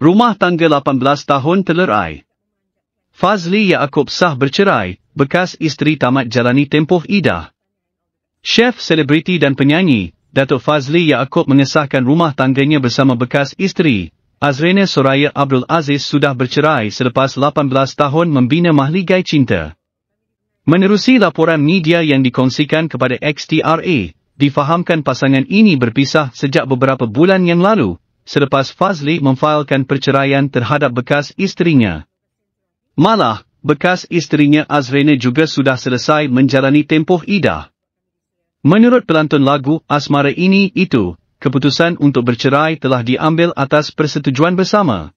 rumah tangga 18 tahun telerai. Fazli Yaakob sah bercerai, bekas isteri tamat jalani tempoh idah. Chef, selebriti dan penyanyi, Datuk Fazli Yaakob mengesahkan rumah tangganya bersama bekas isteri, Azrina Soraya Abdul Aziz sudah bercerai selepas 18 tahun membina mahligai cinta. Menerusi laporan media yang dikongsikan kepada XTRA, difahamkan pasangan ini berpisah sejak beberapa bulan yang lalu, selepas Fazli memfailkan perceraian terhadap bekas isterinya. Malah, bekas isterinya Azrina juga sudah selesai menjalani tempoh idah. Menurut pelantun lagu Asmara Ini Itu, keputusan untuk bercerai telah diambil atas persetujuan bersama.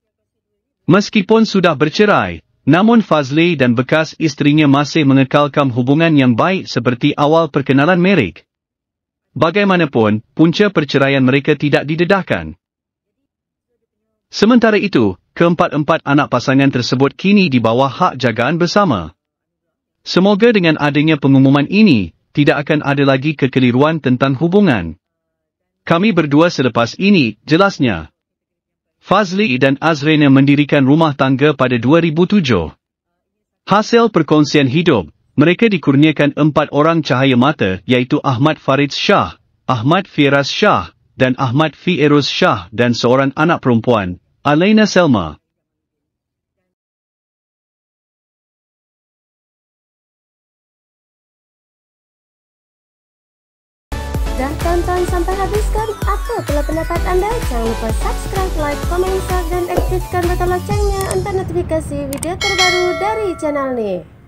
Meskipun sudah bercerai, namun Fazli dan bekas isterinya masih mengekalkan hubungan yang baik seperti awal perkenalan Merik. Bagaimanapun, punca perceraian mereka tidak didedahkan. Sementara itu, keempat-empat anak pasangan tersebut kini di bawah hak jagaan bersama. Semoga dengan adanya pengumuman ini, tidak akan ada lagi kekeliruan tentang hubungan. Kami berdua selepas ini, jelasnya. Fazli dan Azrena mendirikan rumah tangga pada 2007. Hasil perkongsian hidup, mereka dikurniakan empat orang cahaya mata iaitu Ahmad Farid Shah, Ahmad Firas Shah, dan Ahmad Fieros Shah dan seorang anak perempuan, Alaina Selma Sudah tonton sampai habis kan? Apa pula pendapat Anda? Jangan lupa subscribe, like, komen, share, dan aktifkan butang loncengnya untuk notifikasi video terbaru dari channel ini.